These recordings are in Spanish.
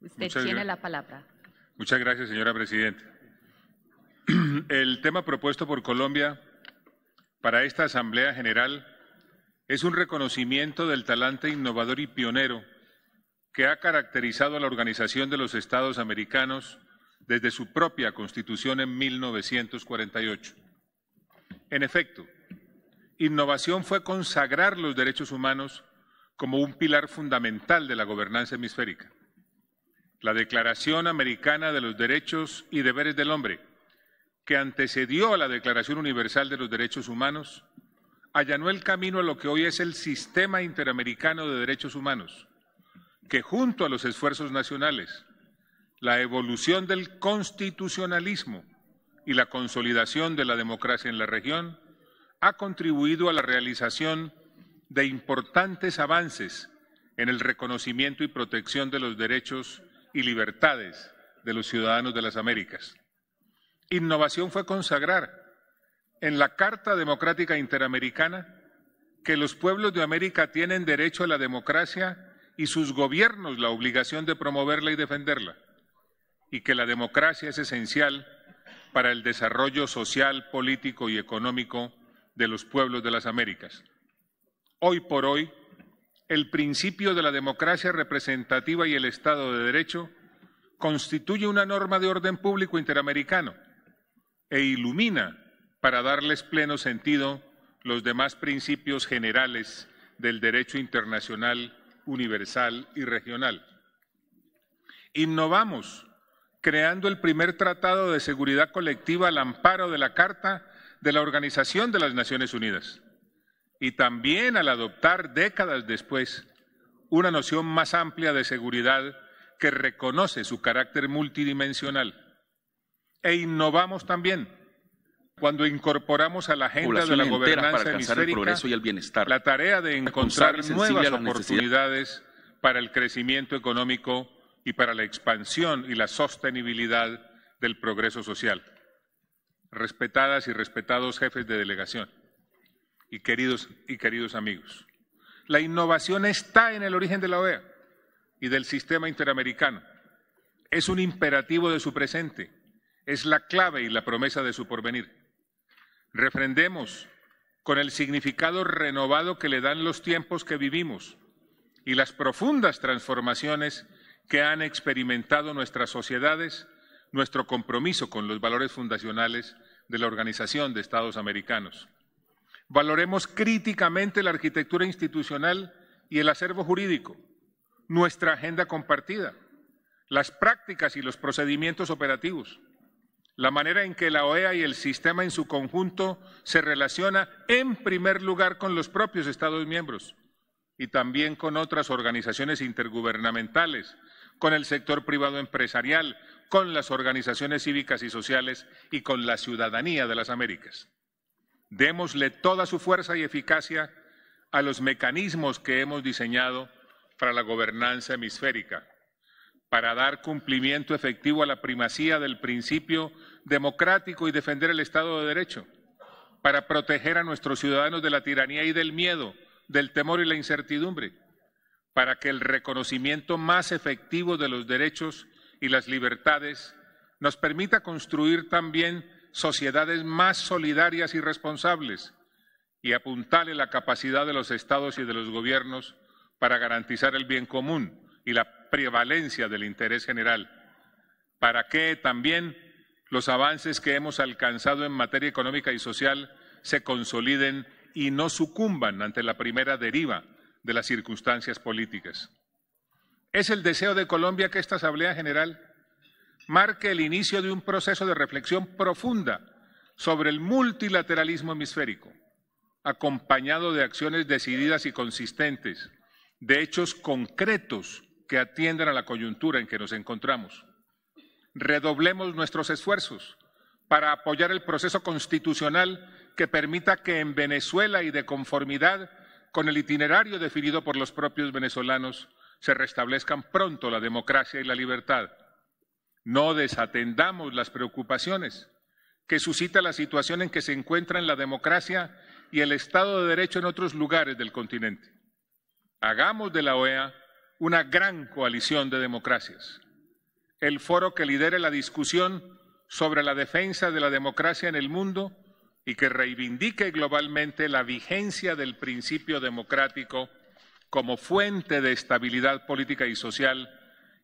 Usted tiene la palabra. Muchas gracias, señora presidenta. El tema propuesto por Colombia para esta Asamblea General es un reconocimiento del talante innovador y pionero que ha caracterizado a la Organización de los Estados Americanos desde su propia constitución en 1948. En efecto, innovación fue consagrar los derechos humanos como un pilar fundamental de la gobernanza hemisférica la Declaración Americana de los Derechos y Deberes del Hombre, que antecedió a la Declaración Universal de los Derechos Humanos, allanó el camino a lo que hoy es el Sistema Interamericano de Derechos Humanos, que junto a los esfuerzos nacionales, la evolución del constitucionalismo y la consolidación de la democracia en la región, ha contribuido a la realización de importantes avances en el reconocimiento y protección de los derechos y libertades de los ciudadanos de las Américas. Innovación fue consagrar en la Carta Democrática Interamericana que los pueblos de América tienen derecho a la democracia y sus gobiernos la obligación de promoverla y defenderla, y que la democracia es esencial para el desarrollo social, político y económico de los pueblos de las Américas. Hoy por hoy, el principio de la democracia representativa y el Estado de Derecho, constituye una norma de orden público interamericano e ilumina, para darles pleno sentido, los demás principios generales del derecho internacional universal y regional. Innovamos creando el primer tratado de seguridad colectiva al amparo de la Carta de la Organización de las Naciones Unidas y también al adoptar décadas después una noción más amplia de seguridad que reconoce su carácter multidimensional. E innovamos también cuando incorporamos a la agenda de la gobernanza para hemisférica progreso y el bienestar, la tarea de encontrar nuevas oportunidades para el crecimiento económico y para la expansión y la sostenibilidad del progreso social. Respetadas y respetados jefes de delegación, y queridos, y queridos amigos. La innovación está en el origen de la OEA y del sistema interamericano. Es un imperativo de su presente, es la clave y la promesa de su porvenir. Refrendemos con el significado renovado que le dan los tiempos que vivimos y las profundas transformaciones que han experimentado nuestras sociedades, nuestro compromiso con los valores fundacionales de la Organización de Estados Americanos. Valoremos críticamente la arquitectura institucional y el acervo jurídico, nuestra agenda compartida, las prácticas y los procedimientos operativos, la manera en que la OEA y el sistema en su conjunto se relaciona en primer lugar con los propios Estados miembros y también con otras organizaciones intergubernamentales, con el sector privado empresarial, con las organizaciones cívicas y sociales y con la ciudadanía de las Américas. Démosle toda su fuerza y eficacia a los mecanismos que hemos diseñado para la gobernanza hemisférica, para dar cumplimiento efectivo a la primacía del principio democrático y defender el Estado de Derecho, para proteger a nuestros ciudadanos de la tiranía y del miedo, del temor y la incertidumbre, para que el reconocimiento más efectivo de los derechos y las libertades nos permita construir también sociedades más solidarias y responsables y apuntarle la capacidad de los estados y de los gobiernos para garantizar el bien común y la prevalencia del interés general, para que también los avances que hemos alcanzado en materia económica y social se consoliden y no sucumban ante la primera deriva de las circunstancias políticas. Es el deseo de Colombia que esta Asamblea General marque el inicio de un proceso de reflexión profunda sobre el multilateralismo hemisférico, acompañado de acciones decididas y consistentes, de hechos concretos que atiendan a la coyuntura en que nos encontramos. Redoblemos nuestros esfuerzos para apoyar el proceso constitucional que permita que en Venezuela y de conformidad con el itinerario definido por los propios venezolanos se restablezcan pronto la democracia y la libertad, no desatendamos las preocupaciones que suscita la situación en que se encuentran la democracia y el Estado de Derecho en otros lugares del continente. Hagamos de la OEA una gran coalición de democracias, el foro que lidere la discusión sobre la defensa de la democracia en el mundo y que reivindique globalmente la vigencia del principio democrático como fuente de estabilidad política y social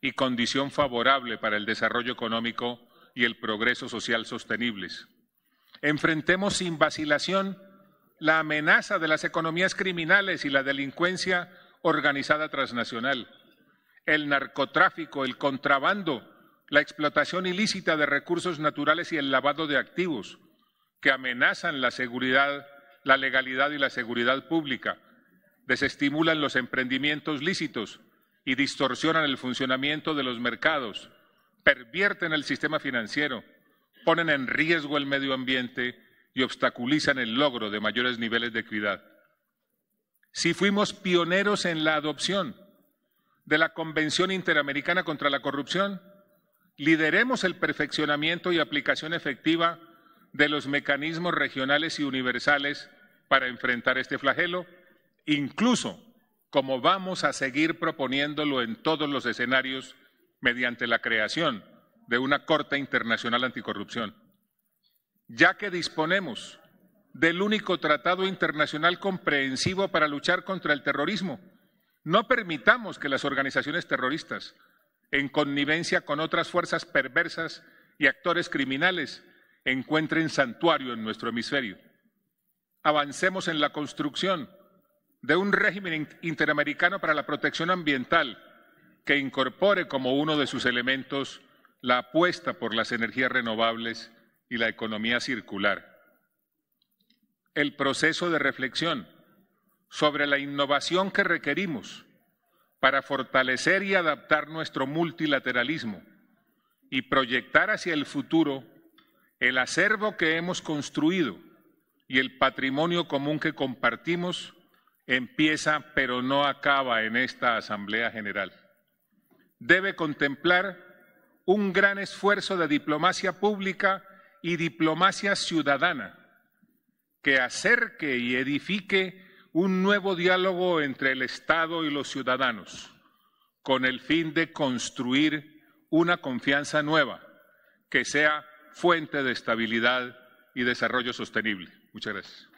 y condición favorable para el desarrollo económico y el progreso social sostenibles. Enfrentemos sin vacilación la amenaza de las economías criminales y la delincuencia organizada transnacional, el narcotráfico, el contrabando, la explotación ilícita de recursos naturales y el lavado de activos que amenazan la seguridad, la legalidad y la seguridad pública, desestimulan los emprendimientos lícitos, y distorsionan el funcionamiento de los mercados, pervierten el sistema financiero, ponen en riesgo el medio ambiente y obstaculizan el logro de mayores niveles de equidad. Si fuimos pioneros en la adopción de la Convención Interamericana contra la Corrupción, lideremos el perfeccionamiento y aplicación efectiva de los mecanismos regionales y universales para enfrentar este flagelo, incluso como vamos a seguir proponiéndolo en todos los escenarios mediante la creación de una Corte Internacional Anticorrupción, ya que disponemos del único tratado internacional comprensivo para luchar contra el terrorismo. No permitamos que las organizaciones terroristas, en connivencia con otras fuerzas perversas y actores criminales, encuentren santuario en nuestro hemisferio. Avancemos en la construcción de un régimen interamericano para la protección ambiental que incorpore como uno de sus elementos la apuesta por las energías renovables y la economía circular. El proceso de reflexión sobre la innovación que requerimos para fortalecer y adaptar nuestro multilateralismo y proyectar hacia el futuro el acervo que hemos construido y el patrimonio común que compartimos empieza pero no acaba en esta Asamblea General. Debe contemplar un gran esfuerzo de diplomacia pública y diplomacia ciudadana que acerque y edifique un nuevo diálogo entre el Estado y los ciudadanos, con el fin de construir una confianza nueva que sea fuente de estabilidad y desarrollo sostenible. Muchas gracias.